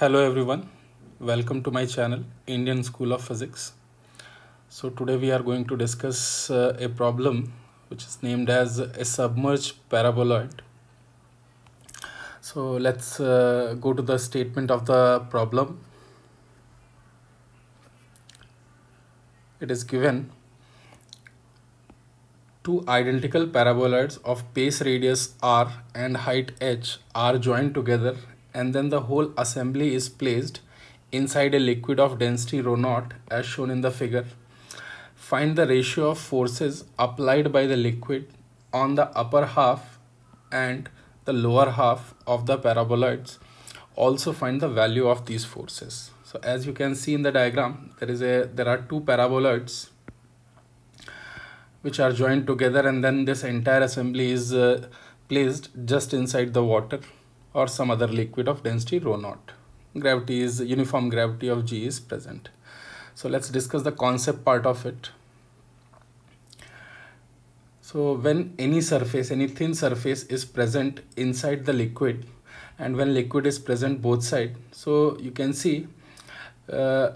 Hello everyone, welcome to my channel Indian School of Physics. So today we are going to discuss uh, a problem which is named as a submerged paraboloid. So let's uh, go to the statement of the problem. It is given two identical paraboloids of base radius r and height h are joined together and then the whole assembly is placed inside a liquid of density rho naught as shown in the figure. Find the ratio of forces applied by the liquid on the upper half and the lower half of the paraboloids. Also find the value of these forces. So as you can see in the diagram, there is a there are two paraboloids which are joined together and then this entire assembly is uh, placed just inside the water or some other liquid of density rho naught. Gravity is uniform gravity of G is present. So let's discuss the concept part of it. So when any surface, any thin surface is present inside the liquid and when liquid is present both side, so you can see uh,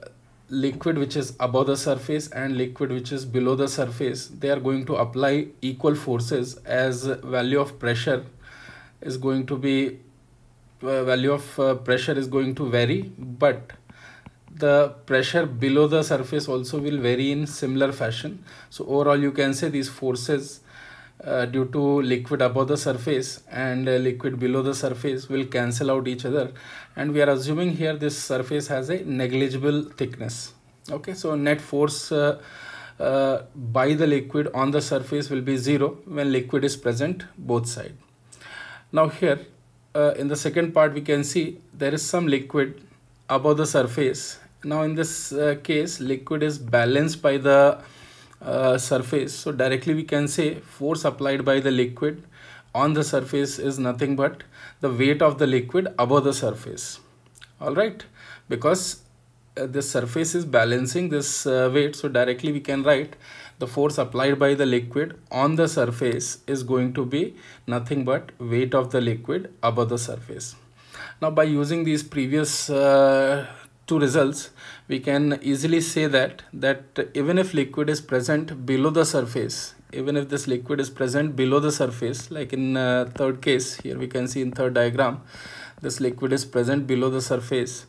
liquid which is above the surface and liquid which is below the surface they are going to apply equal forces as value of pressure is going to be uh, value of uh, pressure is going to vary but the pressure below the surface also will vary in similar fashion so overall you can say these forces uh, due to liquid above the surface and uh, liquid below the surface will cancel out each other and we are assuming here this surface has a negligible thickness okay so net force uh, uh by the liquid on the surface will be zero when liquid is present both side now here uh, in the second part we can see there is some liquid above the surface. Now in this uh, case liquid is balanced by the uh, surface. So directly we can say force applied by the liquid on the surface is nothing but the weight of the liquid above the surface. Alright because uh, this surface is balancing this uh, weight so directly we can write the force applied by the liquid on the surface is going to be nothing but weight of the liquid above the surface now by using these previous uh, two results we can easily say that that even if liquid is present below the surface even if this liquid is present below the surface like in uh, third case here we can see in third diagram this liquid is present below the surface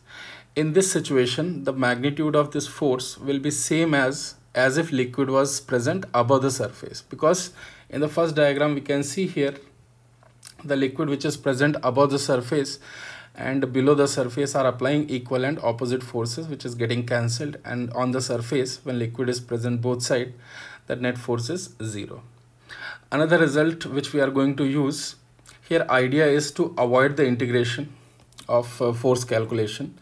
in this situation the magnitude of this force will be same as as if liquid was present above the surface because in the first diagram we can see here the liquid which is present above the surface and below the surface are applying equal and opposite forces which is getting cancelled and on the surface when liquid is present both side the net force is zero another result which we are going to use here idea is to avoid the integration of uh, force calculation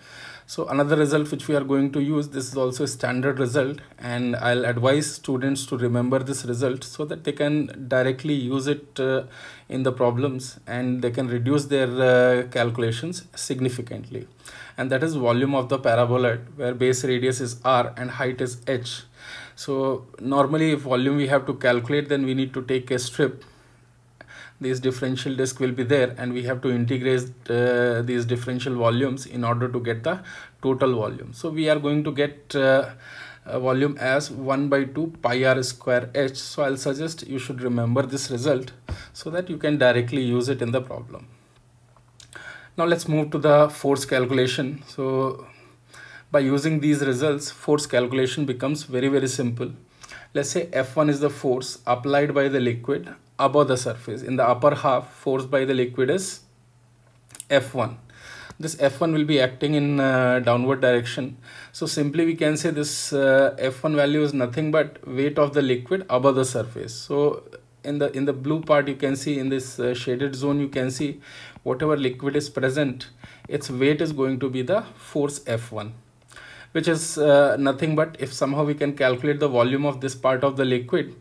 so another result which we are going to use, this is also a standard result and I'll advise students to remember this result so that they can directly use it uh, in the problems and they can reduce their uh, calculations significantly. And that is volume of the parabola where base radius is r and height is h. So normally if volume we have to calculate then we need to take a strip these differential disk will be there and we have to integrate uh, these differential volumes in order to get the total volume. So we are going to get uh, volume as 1 by 2 pi r square h. So I'll suggest you should remember this result so that you can directly use it in the problem. Now let's move to the force calculation. So by using these results, force calculation becomes very, very simple. Let's say F1 is the force applied by the liquid above the surface in the upper half force by the liquid is F1 this F1 will be acting in uh, downward direction so simply we can say this uh, F1 value is nothing but weight of the liquid above the surface so in the in the blue part you can see in this uh, shaded zone you can see whatever liquid is present its weight is going to be the force F1 which is uh, nothing but if somehow we can calculate the volume of this part of the liquid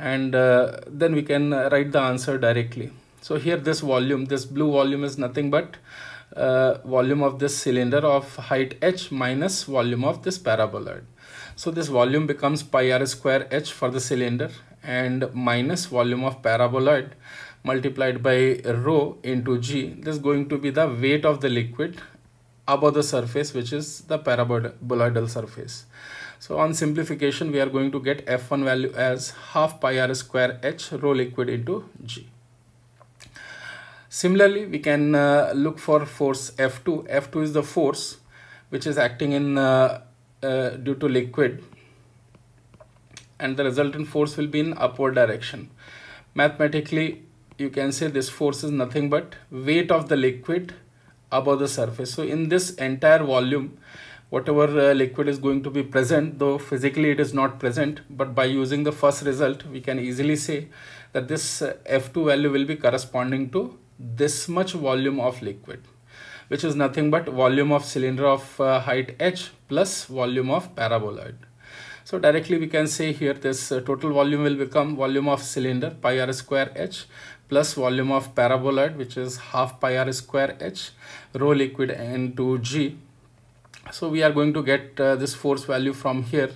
and uh, then we can write the answer directly. So here this volume, this blue volume is nothing but uh, volume of this cylinder of height h minus volume of this paraboloid. So this volume becomes pi r square h for the cylinder and minus volume of paraboloid multiplied by rho into g. This is going to be the weight of the liquid above the surface which is the paraboloidal surface. So on simplification, we are going to get F1 value as half pi r square h rho liquid into G. Similarly, we can uh, look for force F2. F2 is the force which is acting in uh, uh, due to liquid and the resultant force will be in upward direction. Mathematically, you can say this force is nothing but weight of the liquid above the surface. So in this entire volume, whatever uh, liquid is going to be present though physically it is not present but by using the first result we can easily say that this uh, F2 value will be corresponding to this much volume of liquid which is nothing but volume of cylinder of uh, height h plus volume of paraboloid. So directly we can say here this uh, total volume will become volume of cylinder pi r square h plus volume of paraboloid which is half pi r square h rho liquid into g so we are going to get uh, this force value from here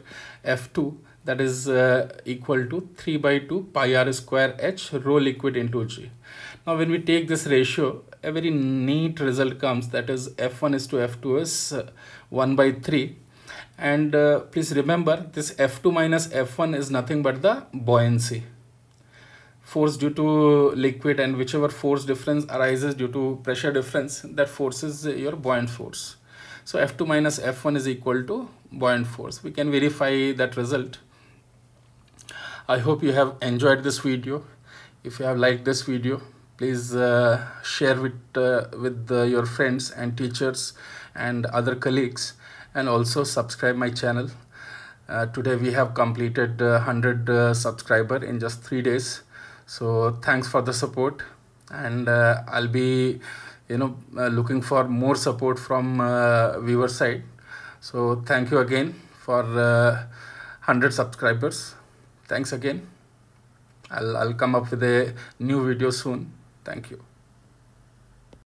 F2 that is uh, equal to 3 by 2 pi r square h rho liquid into g. Now when we take this ratio a very neat result comes that is F1 is to F2 is uh, 1 by 3 and uh, please remember this F2 minus F1 is nothing but the buoyancy force due to liquid and whichever force difference arises due to pressure difference that force is your buoyant force. So F2 minus F1 is equal to buoyant force. We can verify that result. I hope you have enjoyed this video. If you have liked this video, please uh, share with, uh, with uh, your friends and teachers and other colleagues and also subscribe my channel. Uh, today we have completed 100 uh, uh, subscriber in just three days. So thanks for the support and I'll be you know uh, looking for more support from uh, viewer side so thank you again for 100 uh, subscribers thanks again I'll, I'll come up with a new video soon thank you